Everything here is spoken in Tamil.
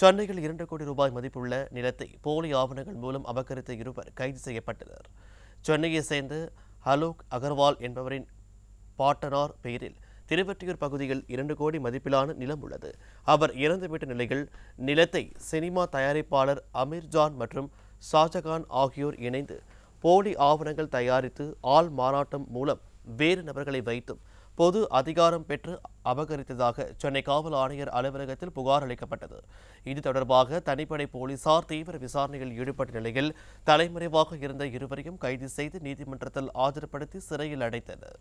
சென்னையில் இரண்டு கோடி ரூபாய் மதிப்புள்ள நிலத்தை போலி ஆவணங்கள் மூலம் அபகரித்த இருவர் கைது செய்யப்பட்டனர் சென்னையை சேர்ந்த அலோக் அகர்வால் என்பவரின் பாட்டனார் பெயரில் திருவற்றியூர் பகுதியில் இரண்டு கோடி மதிப்பிலான நிலம் உள்ளது அவர் இறந்துவிட்ட நிலையில் நிலத்தை சினிமா தயாரிப்பாளர் அமீர்ஜான் மற்றும் ஷாஜகான் ஆகியோர் இணைந்து போலி ஆவணங்கள் தயாரித்து ஆள் மாறாட்டம் மூலம் வேறு நபர்களை வைத்தும் பொது அதிகாரம் பெற்று அபகரித்ததாக சென்னை காவல் ஆணையர் அலுவலகத்தில் புகார் அளிக்கப்பட்டது இது தொடர்பாக தனிப்படை போலீசார் தீவிர விசாரணையில் ஈடுபட்ட நிலையில் தலைமறைவாக இருந்த இருவரையும் கைது செய்து நீதிமன்றத்தில் ஆஜர்படுத்தி சிறையில் அடைத்தனர்